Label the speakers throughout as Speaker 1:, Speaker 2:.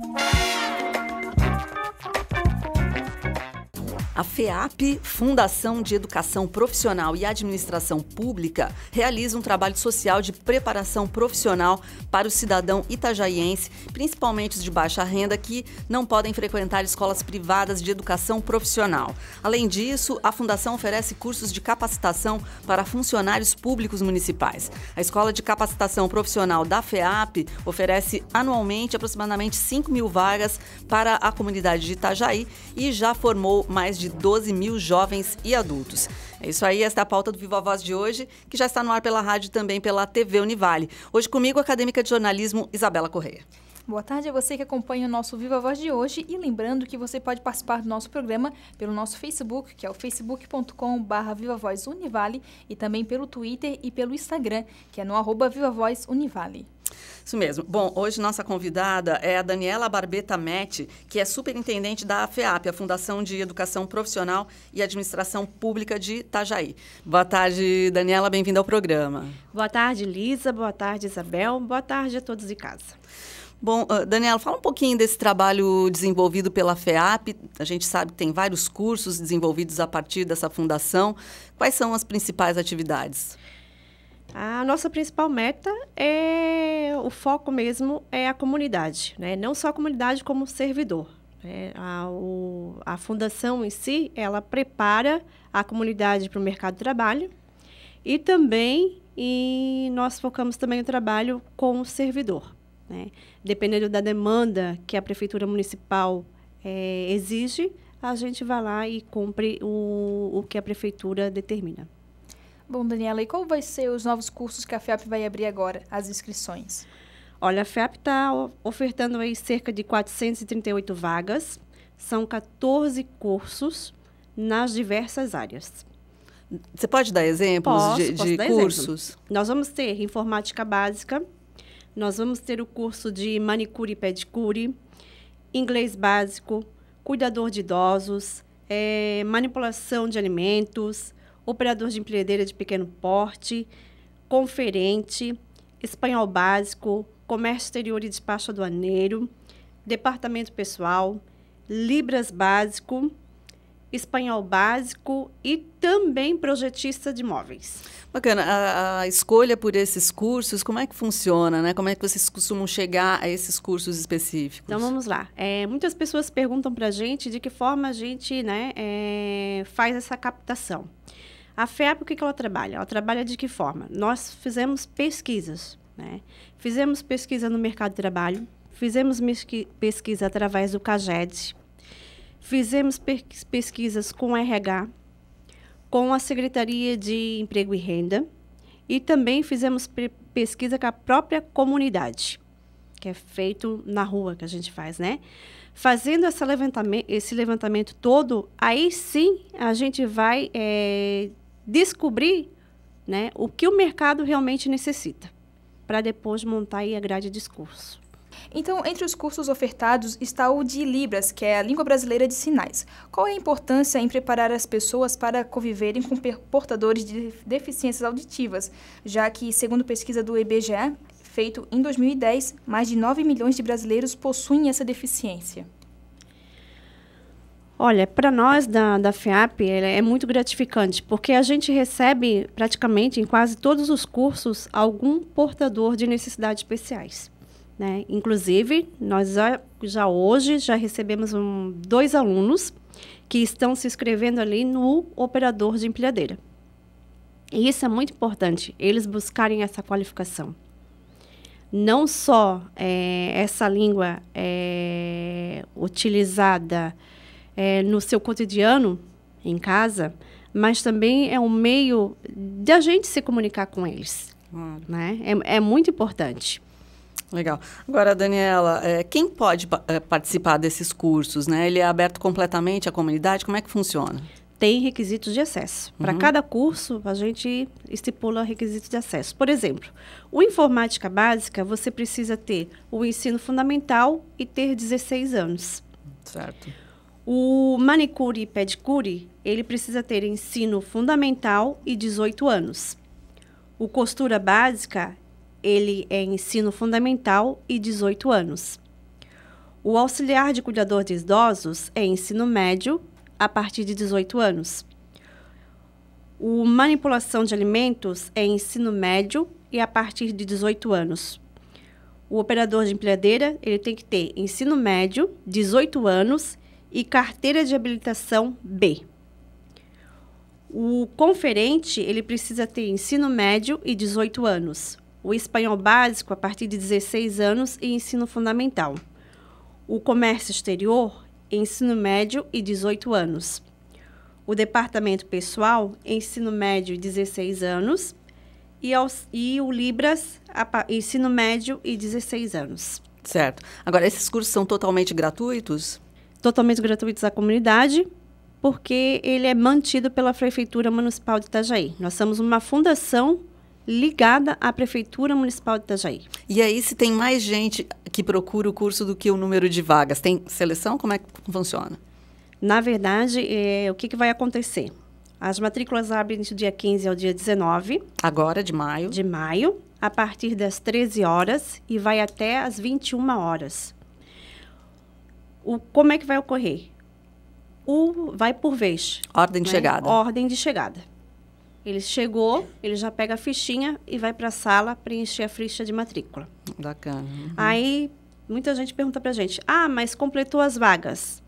Speaker 1: Thank you.
Speaker 2: A FEAP, Fundação de Educação Profissional e Administração Pública, realiza um trabalho social de preparação profissional para o cidadão itajaiense, principalmente os de baixa renda que não podem frequentar escolas privadas de educação profissional. Além disso, a fundação oferece cursos de capacitação para funcionários públicos municipais. A Escola de Capacitação Profissional da FEAP oferece anualmente aproximadamente 5 mil vagas para a comunidade de Itajaí e já formou mais de de 12 mil jovens e adultos. É isso aí, esta é a pauta do Viva Voz de hoje, que já está no ar pela rádio e também pela TV Univale. Hoje comigo, a acadêmica de jornalismo Isabela Correia.
Speaker 1: Boa tarde a você que acompanha o nosso Viva Voz de hoje e lembrando que você pode participar do nosso programa pelo nosso Facebook, que é o facebook.com.br Viva e também pelo Twitter e pelo Instagram, que é no arroba Viva Voz Univale.
Speaker 2: Isso mesmo. Bom, hoje nossa convidada é a Daniela Barbeta Metti, que é superintendente da FEAP, a Fundação de Educação Profissional e Administração Pública de Itajaí. Boa tarde, Daniela, bem-vinda ao programa.
Speaker 3: Boa tarde, Lisa, boa tarde, Isabel, boa tarde a todos de casa.
Speaker 2: Bom, ah, Daniela, fala um pouquinho desse trabalho desenvolvido pela FEAP. A gente sabe que tem vários cursos desenvolvidos a partir dessa fundação. Quais são as principais atividades?
Speaker 3: A nossa principal meta é o foco mesmo é a comunidade, né? Não só a comunidade como servidor. Né? A, o, a fundação em si ela prepara a comunidade para o mercado de trabalho e também e nós focamos também o trabalho com o servidor, né? Dependendo da demanda que a prefeitura municipal é, exige, a gente vai lá e cumpre o, o que a prefeitura determina.
Speaker 1: Bom, Daniela, e qual vai ser os novos cursos que a FEAP vai abrir agora, as inscrições?
Speaker 3: Olha, a FEAP está
Speaker 1: ofertando aí
Speaker 3: cerca de 438 vagas, são 14 cursos nas diversas áreas. Você pode dar exemplos posso, de, posso dar cursos? Exemplo. Nós vamos ter informática básica, nós vamos ter o curso de manicure e pedicure, inglês básico, cuidador de idosos, é, manipulação de alimentos, operador de empilhadeira de pequeno porte, conferente, espanhol básico, comércio exterior e despacho aduaneiro, departamento pessoal, libras básico, espanhol básico e também projetista de móveis. Bacana. A, a, escolha por esses cursos, como é que funciona, né? Como é que vocês costumam chegar a esses cursos específicos? Então vamos lá. É, muitas pessoas perguntam para a gente de que forma a gente né, é, faz essa captação. A FEAP, o que, ela trabalha? Ela trabalha de que forma? Nós fizemos pesquisas, né? Fizemos pesquisa no mercado de trabalho, fizemos pesquisa através do CAGED, fizemos pesquisas com o RH, com a Secretaria de Emprego e Renda e também fizemos pesquisa com a própria comunidade, que é feito na rua que a gente faz, né? Fazendo levantamento, esse levantamento todo, aí sim a gente vai é, descobrir né, o que o mercado
Speaker 1: realmente necessita, para depois montar aí a grade de curso. Então, entre os cursos ofertados está o de Libras, que é a língua brasileira de sinais. Qual é a importância em preparar as pessoas para conviverem com portadores de deficiências auditivas, já que, segundo pesquisa do IBGE, feito em 2010, mais de 9 milhões de brasileiros possuem essa deficiência?
Speaker 3: Olha, para nós da, da FIAP é muito gratificante, porque a gente recebe praticamente em quase todos os cursos algum portador de necessidades especiais. Né? Inclusive, nós já, já hoje já recebemos um, dois alunos que estão se inscrevendo ali no operador de empilhadeira. E isso é muito importante, eles buscarem essa qualificação. Não só é, essa língua é, utilizada é, no seu cotidiano, em casa, mas também é um meio de a gente se comunicar com eles. Claro. Né? É, é muito importante. Legal. Agora, Daniela, é, quem
Speaker 2: pode é, participar desses cursos? Né? Ele é aberto completamente à comunidade? Como é que funciona?
Speaker 3: Tem requisitos de acesso. Uhum. Para cada curso, a gente estipula requisitos de acesso. Por exemplo, o Informática Básica, você precisa ter o ensino fundamental e ter 16 anos. Certo. O manicure e pedicure, ele precisa ter ensino fundamental e 18 anos. O costura básica, ele é ensino fundamental e 18 anos. O auxiliar de cuidador de idosos é ensino médio a partir de 18 anos. O manipulação de alimentos é ensino médio e a partir de 18 anos. O operador de empilhadeira, ele tem que ter ensino médio, 18 anos e carteira de habilitação B. O conferente, ele precisa ter ensino médio e 18 anos. O espanhol básico a partir de 16 anos e ensino fundamental. O comércio exterior, ensino médio e 18 anos. O departamento pessoal, ensino médio e 16 anos. E, aos, e o Libras, a, ensino médio e 16 anos. Certo. Agora, esses cursos são totalmente gratuitos? totalmente gratuitos à comunidade, porque ele é mantido pela Prefeitura Municipal de Itajaí. Nós somos uma fundação ligada à Prefeitura Municipal de Itajaí. E aí, se tem mais gente
Speaker 2: que procura o curso do que o
Speaker 3: número de vagas, tem seleção? Como é que funciona? Na verdade, é, o que, que vai acontecer? As matrículas abrem do dia 15 ao dia 19. Agora, de maio. De maio, a partir das 13 horas e vai até as 21 horas o, como é que vai ocorrer? O vai por vez. Ordem de né? chegada. Ordem de chegada. Ele chegou, ele já pega a fichinha e vai para a sala preencher a ficha de matrícula. Bacana. Uhum. Aí muita gente pergunta para a gente: ah, mas completou as vagas?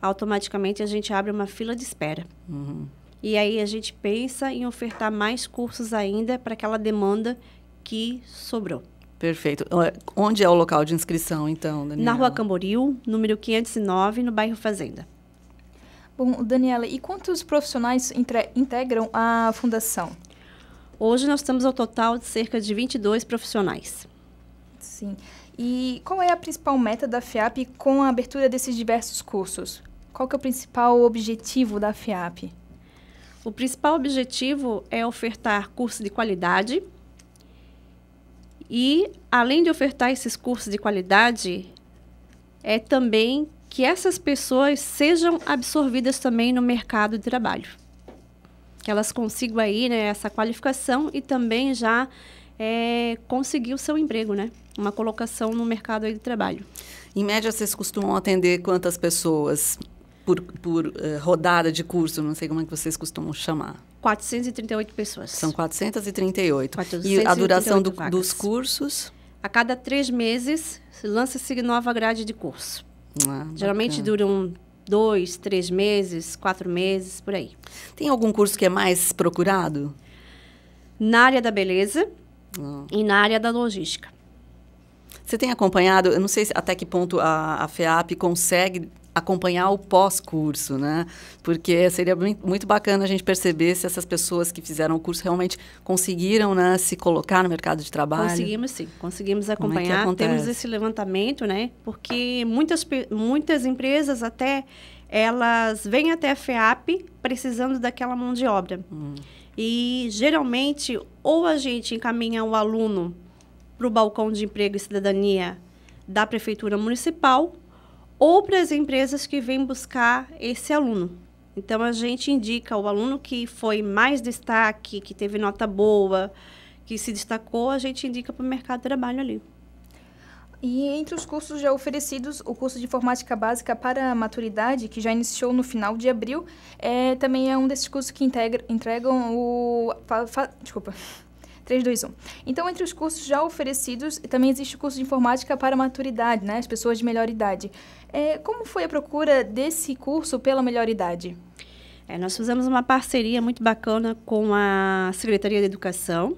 Speaker 3: Automaticamente a gente abre uma fila de espera. Uhum. E aí a gente pensa em ofertar mais cursos ainda para aquela demanda que sobrou.
Speaker 2: Perfeito. Onde é o local de inscrição, então, Daniela? Na Rua
Speaker 3: Camboriú, número 509, no bairro Fazenda.
Speaker 1: Bom, Daniela, e quantos profissionais integram a fundação? Hoje nós estamos ao total de cerca de 22 profissionais. Sim. E qual é a principal meta da FIAP com a abertura desses diversos cursos? Qual que é o principal objetivo da FIAP? O principal objetivo é
Speaker 3: ofertar curso de
Speaker 1: qualidade,
Speaker 3: e, além de ofertar esses cursos de qualidade, é também que essas pessoas sejam absorvidas também no mercado de trabalho. Que elas consigam aí né, essa qualificação e também já é, conseguir o seu emprego, né? Uma colocação no mercado aí de trabalho. Em
Speaker 2: média, vocês costumam atender quantas pessoas por, por uh, rodada de curso? Não sei como é que vocês costumam chamar.
Speaker 3: 438 pessoas. São
Speaker 2: 438. 438 e a duração do, dos
Speaker 3: cursos? A cada três meses lança-se nova grade de curso.
Speaker 2: Ah, Geralmente
Speaker 3: duram dois, três meses, quatro meses, por aí. Tem algum curso que é mais procurado? Na área da beleza
Speaker 2: ah. e na área da logística. Você tem acompanhado, eu não sei até que ponto a, a FEAP consegue acompanhar o pós-curso, né? Porque seria muito bacana a gente perceber se essas pessoas que fizeram o curso realmente conseguiram né, se colocar no mercado de trabalho. Conseguimos
Speaker 3: sim, conseguimos é acompanhar. É Temos esse levantamento, né? Porque muitas, muitas empresas até elas vêm até a FEAP precisando daquela mão de obra. Hum. E geralmente ou a gente encaminha o aluno para o balcão de emprego e cidadania da prefeitura municipal ou para as empresas que vêm buscar esse aluno. Então a gente indica o aluno que foi mais destaque, que teve nota boa, que se
Speaker 1: destacou, a gente indica para o mercado de trabalho ali. E entre os cursos já oferecidos, o curso de informática básica para maturidade, que já iniciou no final de abril, é, também é um desses cursos que integra, entregam o. Fa, fa, desculpa. 321. Então, entre os cursos já oferecidos, também existe o curso de informática para maturidade, né? As pessoas de melhor idade. É, como foi a procura desse curso pela melhor idade? É, nós
Speaker 3: fizemos uma parceria muito bacana com a Secretaria de Educação,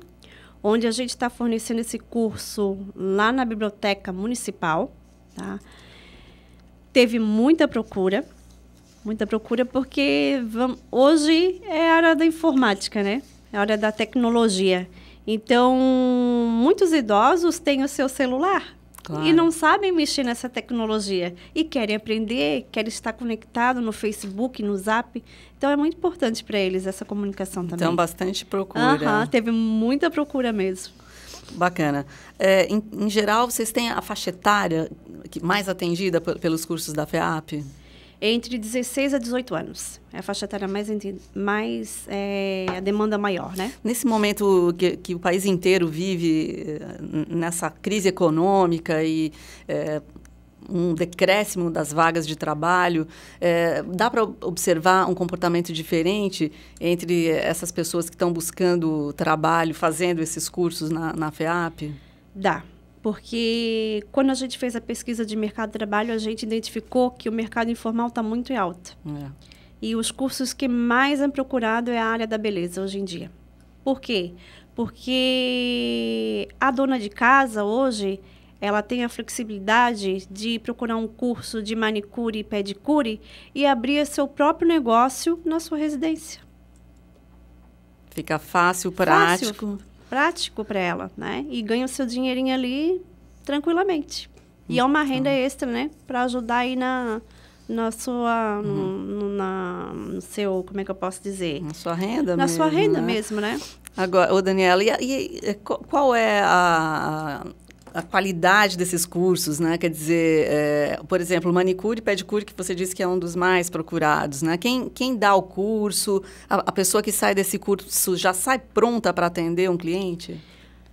Speaker 3: onde a gente está fornecendo esse curso lá na Biblioteca Municipal. Tá? Teve muita procura, muita procura, porque vamos, hoje é a hora da informática, né? É a hora da tecnologia. Então, muitos idosos têm o seu celular claro. e não sabem mexer nessa tecnologia e querem aprender, querem estar conectado no Facebook, no Zap. Então, é muito importante para eles essa comunicação também. Então, bastante
Speaker 2: procura.
Speaker 3: teve muita procura mesmo.
Speaker 2: Bacana. É, em, em, geral, vocês têm a faixa etária mais atendida pelos cursos da FEAP?
Speaker 3: entre 16 a 18 anos. É a faixa etária mais, mais é, a demanda maior, né?
Speaker 2: Nesse momento que, que, o país inteiro vive eh, nessa crise econômica e é, um decréscimo das vagas de trabalho, é, dá para observar um comportamento diferente entre essas pessoas que estão buscando trabalho, fazendo esses cursos na, na FEAP?
Speaker 3: Dá porque quando a gente fez a pesquisa de mercado de trabalho, a gente identificou que o mercado informal está muito em alta. É. E os cursos que mais é procurado é a área da beleza hoje em dia. Por quê? Porque a dona de casa hoje, ela tem a flexibilidade de procurar um curso de manicure e pedicure e abrir seu próprio negócio na sua residência.
Speaker 2: Fica fácil, prático.
Speaker 3: Fácil prático para ela, né? E ganha o seu dinheirinho ali tranquilamente. E é hum, uma tá. renda extra, né? Para ajudar aí na, na sua. uhum. no, na, no seu. Como é que eu posso dizer? Na sua renda na mesmo. Na sua renda né? mesmo, né? Agora, ô Daniela, e, e, é, qual
Speaker 2: é a, a qualidade desses cursos, né? Quer dizer, é, por exemplo, manicure e pedicure, que você disse que é um dos mais procurados, né? Quem, quem dá o curso, a, a pessoa que sai desse curso já sai pronta para atender um cliente?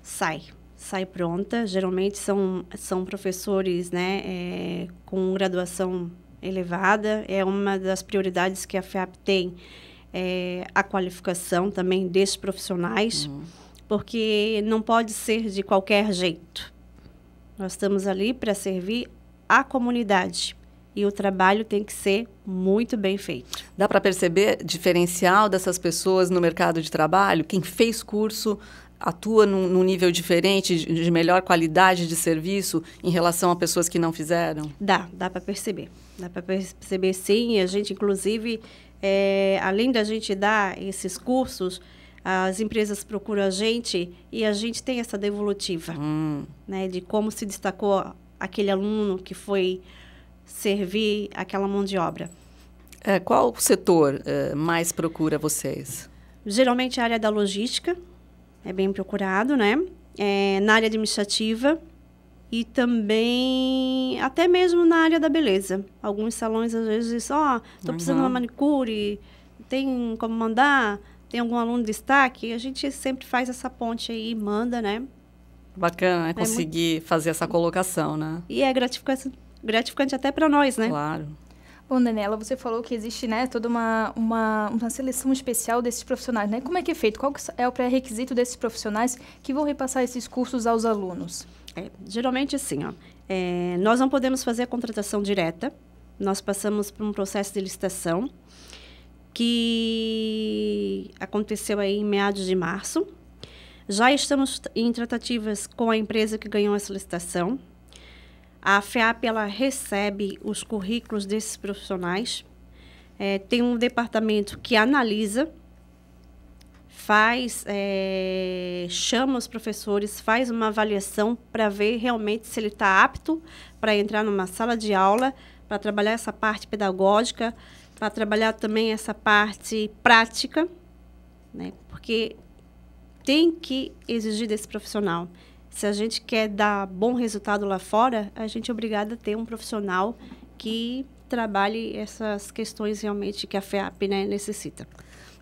Speaker 3: Sai, sai pronta. Geralmente são, são professores, né, é, com graduação elevada. É uma das prioridades que a FEAP tem, é, a qualificação também desses profissionais. Uhum porque não pode ser de qualquer jeito. Nós estamos ali para servir a comunidade e o trabalho tem que ser muito bem feito. Dá para perceber
Speaker 2: diferencial dessas pessoas no mercado de trabalho? Quem fez curso atua num, num nível diferente, de, de, melhor qualidade de serviço em relação a pessoas que não fizeram? Dá,
Speaker 3: dá para perceber. Dá para perceber sim. A gente, inclusive, é, além da gente dar esses cursos, as empresas procuram a gente e a gente tem essa devolutiva, hum. né? De como se destacou aquele aluno que foi servir aquela mão de obra. É, qual setor é, mais procura vocês? Geralmente a área da logística é bem procurado, né? É, na área administrativa e também até mesmo na área da beleza. Alguns salões às vezes dizem, ó, oh, tô precisando uhum. de uma uhum. manicure, tem como mandar? tem algum aluno de destaque, a gente sempre faz essa ponte aí, manda, né?
Speaker 2: Bacana, né? Conseguir é muito... fazer essa colocação, né?
Speaker 3: E é gratificante, gratificante até para nós, né? Claro.
Speaker 1: Bom, Daniela, você falou que existe, né, toda uma, uma, uma seleção especial desses profissionais, né? Como é que é feito? Qual é o pré-requisito desses profissionais que vão repassar esses cursos aos alunos?
Speaker 3: É, geralmente, assim, ó, é,
Speaker 1: nós não podemos fazer a contratação
Speaker 3: direta, nós passamos por um processo de licitação, que aconteceu aí em meados de março. Já estamos em tratativas com a empresa que ganhou a solicitação. A FEAP ela recebe os currículos desses profissionais. É, tem um departamento que analisa, faz, é, chama os professores, faz uma avaliação para ver realmente se ele está apto para entrar numa sala de aula, para trabalhar essa parte pedagógica, para trabalhar também essa parte prática, né? Porque tem que exigir desse profissional. Se a gente quer dar bom resultado lá fora, a gente é obrigada a ter um profissional que trabalhe essas questões realmente que a FEAP né, necessita.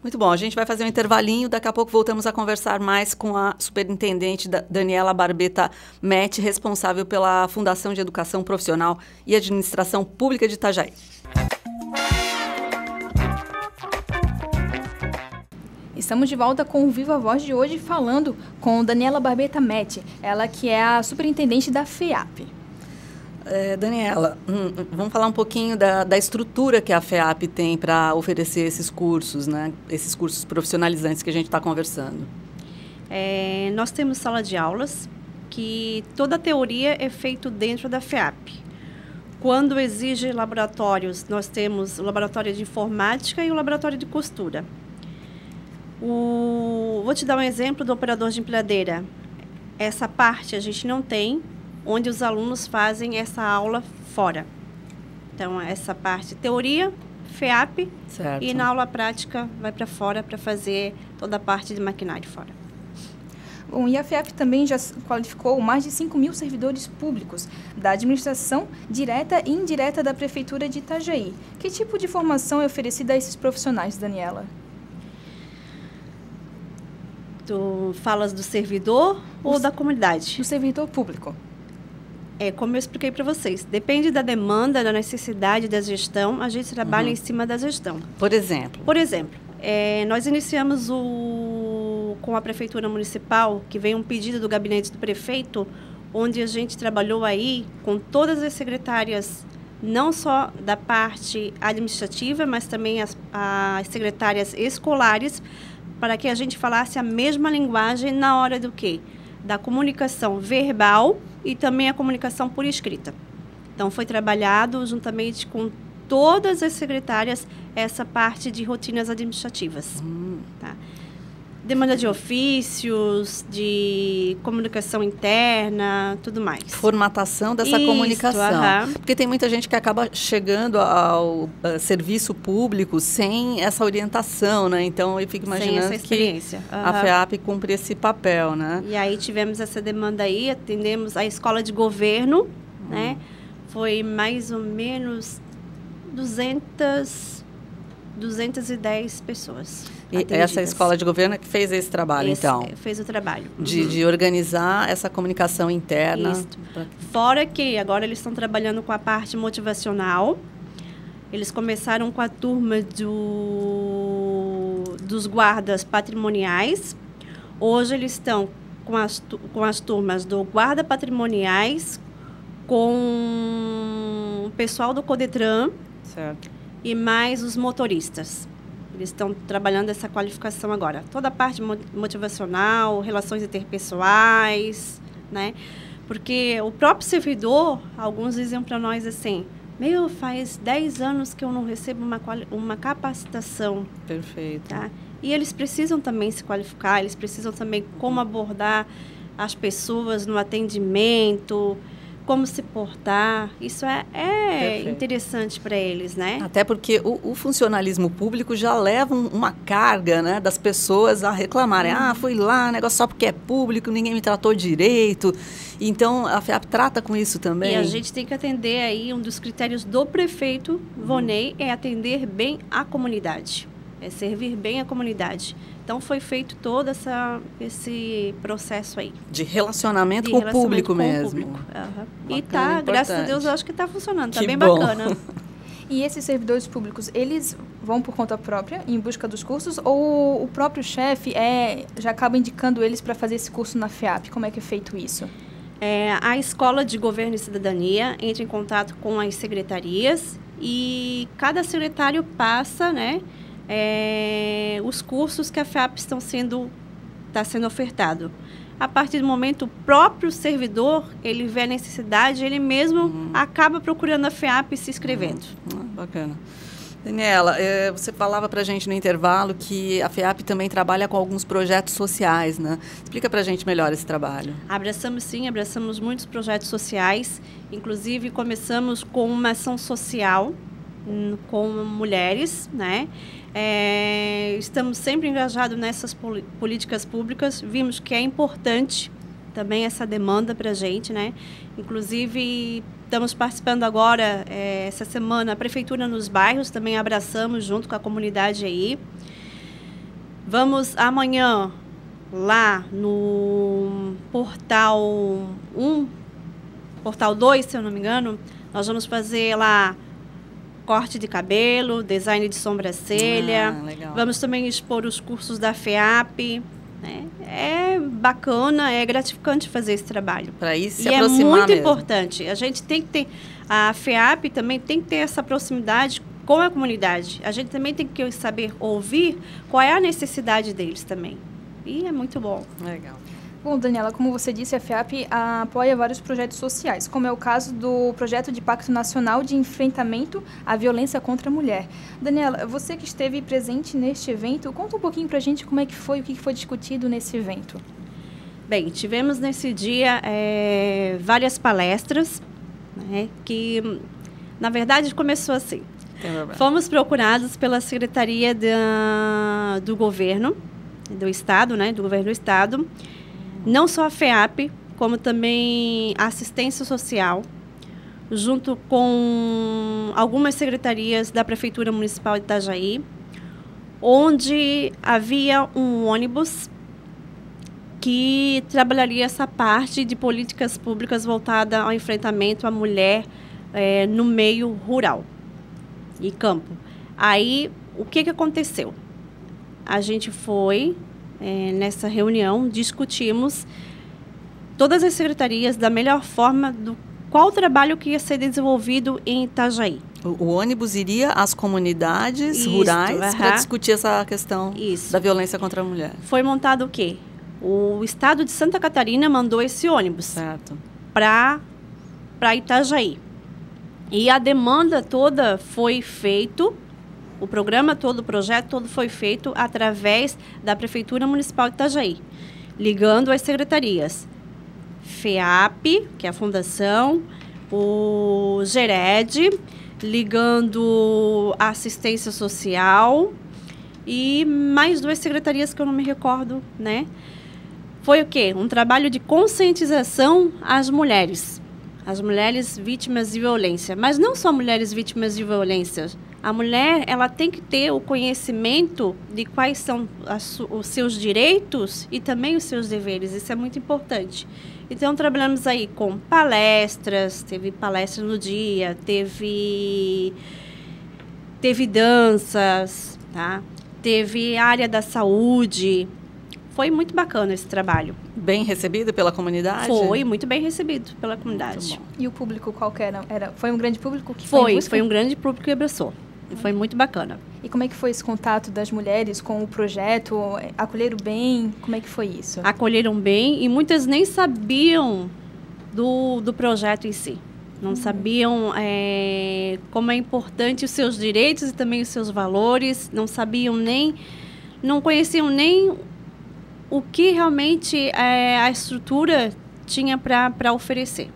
Speaker 3: Muito bom, a gente vai fazer um intervalinho, daqui a pouco voltamos a conversar mais com a superintendente
Speaker 2: Daniela Barbeta Mete, responsável pela Fundação de Educação Profissional e
Speaker 1: Administração Pública de Itajaí. Estamos de volta com o Viva Voz de hoje falando com Daniela Barbeta Mete, ela que é a superintendente da FEAP. É, Daniela,
Speaker 2: hum, hum, vamos falar um pouquinho da, da estrutura que a FEAP tem para oferecer esses cursos, né? esses cursos profissionalizantes que a gente está conversando.
Speaker 3: É, nós temos sala de aulas, que toda a teoria é feita dentro da FEAP. Quando exige laboratórios, nós temos o laboratório de informática e o laboratório de costura. O, vou te dar um exemplo do operador de empilhadeira. Essa parte a gente não tem, onde os alunos fazem essa aula fora. Então, essa parte teoria, FEAP, certo. e na aula prática vai para fora para fazer toda a parte de maquinário fora.
Speaker 1: Bom, e a FEAP também já qualificou mais de 5 mil servidores públicos da administração direta e indireta da Prefeitura de Itajaí. Que tipo de formação é oferecida a esses profissionais, Daniela?
Speaker 3: Tu falas do servidor o ou da comunidade? Do servidor público. É, como eu expliquei para vocês, depende da demanda, da necessidade da gestão, a gente trabalha uhum. em cima da gestão.
Speaker 2: Por exemplo?
Speaker 3: Por exemplo, é, nós iniciamos o, com a Prefeitura Municipal, que veio um pedido do gabinete do prefeito, onde a gente trabalhou aí com todas as secretárias, não só da parte administrativa, mas também as, as secretárias escolares, para que a gente falasse a mesma linguagem na hora do quê? Da comunicação verbal e também a comunicação por escrita. Então, foi trabalhado juntamente com todas as secretárias essa parte de rotinas administrativas. Hum. Tá? demanda de ofícios, de comunicação interna, tudo mais.
Speaker 2: Formatação dessa Isso, comunicação.
Speaker 3: Porque tem muita gente
Speaker 2: que acaba chegando ao eh, serviço público sem essa orientação, né? Então eu fico imaginando que a FEAP cumpre esse papel, né?
Speaker 3: E aí tivemos essa demanda aí, atendemos a escola de governo, hum. né? Foi mais ou menos 200 210 pessoas e Essa é escola
Speaker 2: de governo que fez esse trabalho, esse, então? Fez o trabalho. De, uhum. de organizar essa comunicação interna.
Speaker 3: Pra... Fora que agora eles estão trabalhando com a parte motivacional. Eles começaram com a turma do, dos guardas patrimoniais. Hoje eles estão com as, com as turmas do guarda patrimoniais, com o pessoal do Codetran certo. e mais os motoristas. Eles estão trabalhando essa qualificação agora. Toda a parte motivacional, relações interpessoais, né? Porque o próprio servidor, alguns dizem para nós assim, meu, faz 10 anos que eu não recebo uma, uma capacitação. Perfeito. Tá? E eles precisam também se qualificar, eles precisam também como abordar as pessoas no atendimento, como se portar. Isso é, é interessante para eles, né? Até porque o, o, funcionalismo público já leva uma
Speaker 2: carga né, das pessoas a reclamarem. Hum. Ah, uhum. fui lá, negócio só porque é público, ninguém me tratou direito. Então, a FEAP trata com isso também. E a gente
Speaker 3: tem que atender aí, um dos critérios do prefeito Vonei hum. é atender bem a comunidade. É servir bem a comunidade. Então foi feito todo essa, esse processo aí.
Speaker 2: De relacionamento, de com, o público com mesmo. O público.
Speaker 1: Uhum. Bacana, e tá, graças a Deus, eu acho que está funcionando, está bem bom. bacana. E esses servidores públicos, eles vão por conta própria em busca dos cursos ou o próprio chefe é, já acaba indicando eles para fazer esse curso na FEAP? Como é que é feito isso?
Speaker 3: É, a Escola de Governo e Cidadania entra em contato com as secretarias e cada secretário passa, né, é, os cursos que a FAP estão sendo está sendo ofertado. A partir do momento o próprio servidor ele vê a necessidade, ele mesmo uhum. acaba procurando a FEAP e se inscrevendo.
Speaker 2: Uhum. Ah, bacana.
Speaker 3: Daniela, é, você falava para a gente no intervalo
Speaker 2: que a FEAP também trabalha com alguns projetos sociais, né? Explica para a gente melhor esse trabalho.
Speaker 3: Abraçamos sim, abraçamos muitos projetos sociais. Inclusive, começamos com uma ação social Hum, com mulheres, né? É, estamos sempre engajados nessas políticas públicas, vimos que é importante também essa demanda para a gente, né? Inclusive, estamos participando agora, é, essa semana, a Prefeitura nos bairros, também abraçamos junto com a comunidade aí. Vamos amanhã lá no portal 1, portal 2, se eu não me engano, nós vamos fazer lá corte de cabelo, design de sobrancelha. Ah, Vamos também expor os cursos da FEAP. Né? É bacana, é gratificante fazer esse trabalho. Para isso, se e aproximar é muito mesmo. importante. A gente tem que ter a FEAP também tem que ter essa proximidade com a comunidade. A gente também tem que saber ouvir qual é a necessidade deles também. E é muito bom.
Speaker 1: Legal. Bom, Daniela, como você disse, a FIAP apoia vários projetos sociais, como é o caso do projeto de Pacto Nacional de Enfrentamento à Violência contra a Mulher. Daniela, você que esteve presente neste evento, conta um pouquinho para a gente como é que foi, o que foi discutido nesse evento. Bem, tivemos nesse dia é, várias palestras, né, que
Speaker 3: na verdade começou assim. Fomos procurados pela Secretaria da, do Governo, do Estado, né, do Governo do Estado, não só a FEAP, como também a assistência social, junto com algumas secretarias da Prefeitura Municipal de Itajaí, onde havia um ônibus que trabalharia essa parte de políticas públicas voltada ao enfrentamento à mulher é, no meio rural e campo. Aí, o que, que aconteceu? A gente foi é, nessa reunião, discutimos todas as secretarias da melhor forma do qual trabalho que ia ser desenvolvido em Itajaí. O, o ônibus iria às comunidades Isso, rurais uh -huh. para discutir essa questão Isso. da violência contra a mulher. Foi montado o quê? O estado de Santa Catarina mandou esse ônibus para para Itajaí. E a demanda toda foi feito o programa todo, o projeto todo foi feito através da Prefeitura Municipal de Itajaí, ligando as secretarias. FEAP, que é a fundação, o GERED, ligando a assistência social e mais duas secretarias que eu não me recordo, né? Foi o quê? Um trabalho de conscientização às mulheres as mulheres vítimas de violência, mas não só mulheres vítimas de violência. A mulher ela tem que ter o conhecimento de quais são os seus direitos e também os seus deveres. Isso é muito importante. Então trabalhamos aí com palestras, teve palestra no dia, teve teve danças, tá? Teve área da saúde, foi muito bacana esse trabalho. Bem recebido pela comunidade? Foi,
Speaker 1: muito bem recebido pela comunidade. E o público qual era? era? Foi um grande público que foi? Foi, foi um grande
Speaker 3: público que abraçou. Uhum. Foi muito bacana.
Speaker 1: E como é que foi esse contato das mulheres com o projeto? Acolheram bem? Como é que foi isso?
Speaker 3: Acolheram bem e muitas nem sabiam do, do projeto em si. Não uhum. sabiam é, como é importante os seus direitos e também os seus valores. Não sabiam nem, não conheciam nem o que realmente é, a estrutura tinha para oferecer.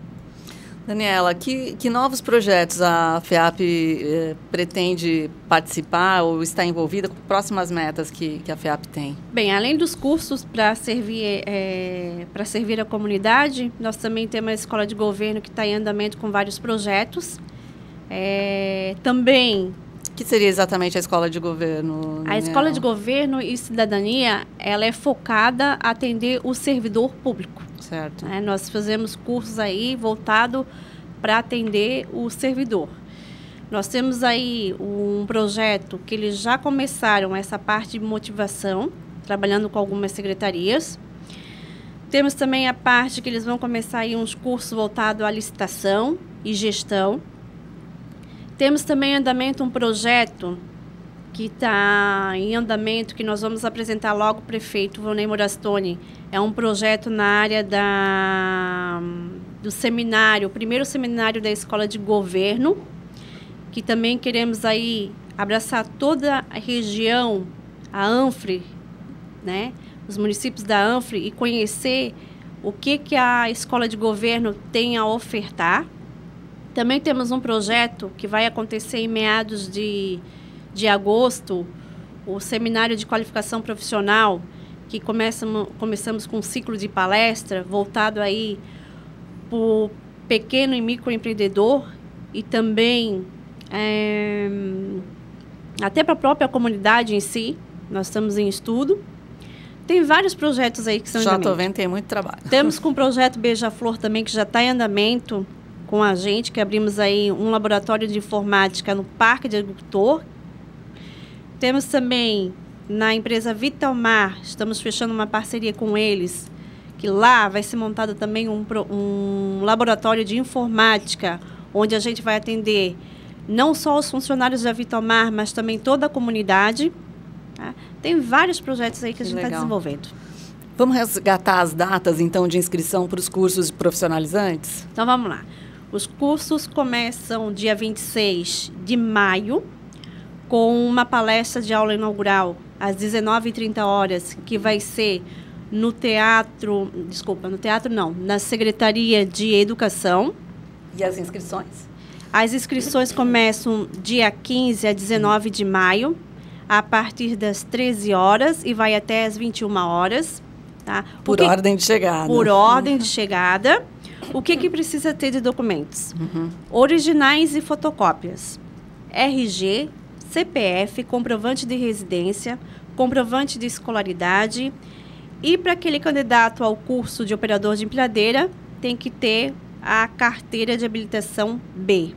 Speaker 2: Daniela, que, que novos projetos a FEAP eh, pretende participar ou está envolvida com próximas metas que, que a FEAP tem?
Speaker 3: Bem, além dos cursos para servir, eh, é, para servir a comunidade, nós também temos a Escola de Governo que está em andamento com vários projetos. Eh, também que seria exatamente a escola de governo? A escola de governo e cidadania, ela é focada a atender o servidor público. Certo. É, nós fazemos cursos aí voltado para atender o servidor. Nós temos aí um projeto que eles já começaram essa parte de motivação, trabalhando com algumas secretarias. Temos também a parte que eles vão começar aí uns cursos voltados à licitação e gestão, temos também em andamento um projeto que está em andamento, que nós vamos apresentar logo o prefeito Vonei Morastoni. É um projeto na área da, do seminário, o primeiro seminário da Escola de Governo, que também queremos aí abraçar toda a região, a Anfre, né? os municípios da Anfre e conhecer o que, que a Escola de Governo tem a ofertar também temos um projeto que vai acontecer em meados de, de agosto, o seminário de qualificação profissional, que começamos, começamos com um ciclo de palestra voltado aí para o pequeno e microempreendedor e também é, até para a própria comunidade em si. Nós estamos em estudo. Tem vários projetos aí que são já em Já estou vendo, tem muito trabalho. Temos com o projeto Beija-Flor também, que já está em andamento com a gente, que abrimos aí um laboratório de informática no Parque de Agricultor. Temos também na empresa Vitalmar, estamos fechando uma parceria com eles, que lá vai ser montado também um, um laboratório de informática, onde a gente vai atender não só os funcionários da Vitalmar, mas também toda a comunidade. Tá? Tem vários projetos aí que a gente está desenvolvendo.
Speaker 2: Vamos resgatar as datas, então, de inscrição para os cursos profissionalizantes?
Speaker 3: Então, vamos lá. Os cursos começam dia 26 de maio com uma palestra de aula inaugural às 19h30 que vai ser no teatro, desculpa, no teatro não, na Secretaria de Educação. E as inscrições? As inscrições começam dia 15 a 19 de maio, a partir das 13 horas e vai até as 21 horas. Tá? Por que, ordem de chegada. Por ordem de chegada. O que, que precisa ter de documentos? Uhum. Originais e fotocópias. RG, CPF, comprovante de residência, comprovante de escolaridade. E para aquele candidato ao curso de operador de empilhadeira, tem que ter a carteira de habilitação B.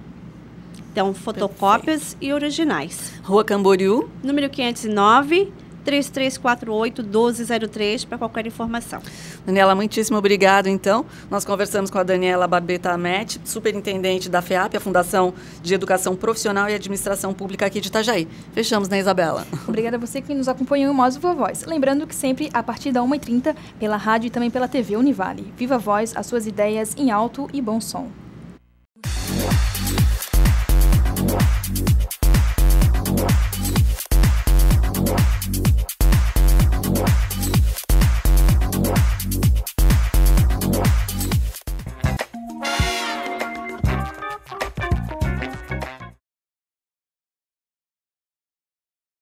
Speaker 3: Então, fotocópias Perfeito. e originais. Rua Camboriú? Número 509, 3348 1203 para qualquer informação. Daniela, muitíssimo obrigado então.
Speaker 2: Nós conversamos com a Daniela Barbeta Amet, superintendente da FEAP, a Fundação de Educação Profissional e Administração Pública aqui de Itajaí. Fechamos, né, Isabela?
Speaker 1: Obrigada a você que nos acompanhou em Moz Viva Voz. Lembrando que sempre a partir da 1h30 pela rádio e também pela TV Univale. Viva Voz, as suas ideias em alto e bom som.